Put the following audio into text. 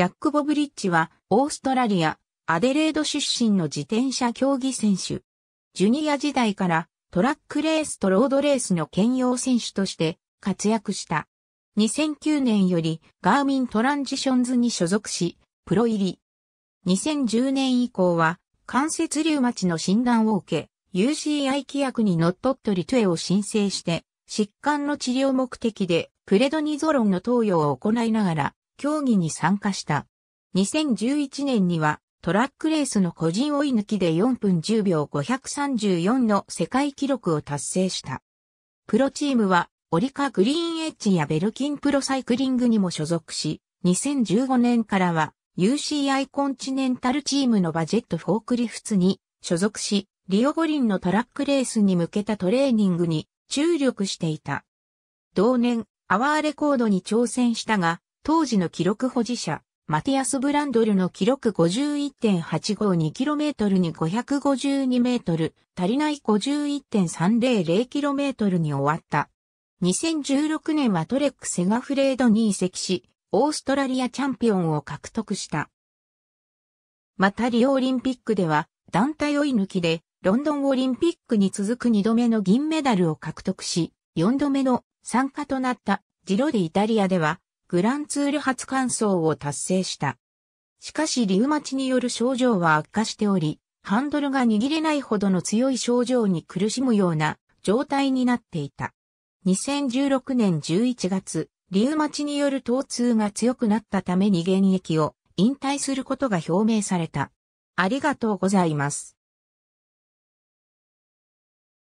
ジャック・ボブリッジは、オーストラリア、アデレード出身の自転車競技選手。ジュニア時代からトラックレースとロードレースの兼用選手として活躍した。2009年よりガーミントランジションズに所属し、プロ入り。2010年以降は関節リウマチの診断を受け、UCI 規約にのっとっとリトゥエを申請して、疾患の治療目的でプレドニゾロンの投与を行いながら、競技に参加した。2011年にはトラックレースの個人追い抜きで4分10秒534の世界記録を達成した。プロチームはオリカ・グリーンエッジやベルキンプロサイクリングにも所属し、2015年からは UCI コンチネンタルチームのバジェットフォークリフツに所属し、リオ五輪のトラックレースに向けたトレーニングに注力していた。同年、アワーレコードに挑戦したが、当時の記録保持者、マティアス・ブランドルの記録 51.852km に 552m、足りない 51.300km に終わった。2016年はトレックセガフレードに移籍し、オーストラリアチャンピオンを獲得した。またリオオリンピックでは団体追い抜きでロンドンオリンピックに続く2度目の銀メダルを獲得し、4度目の参加となったジロディイタリアではグランツール初完走を達成した。しかしリウマチによる症状は悪化しており、ハンドルが握れないほどの強い症状に苦しむような状態になっていた。2016年11月、リウマチによる疼痛が強くなったために現役を引退することが表明された。ありがとうございます。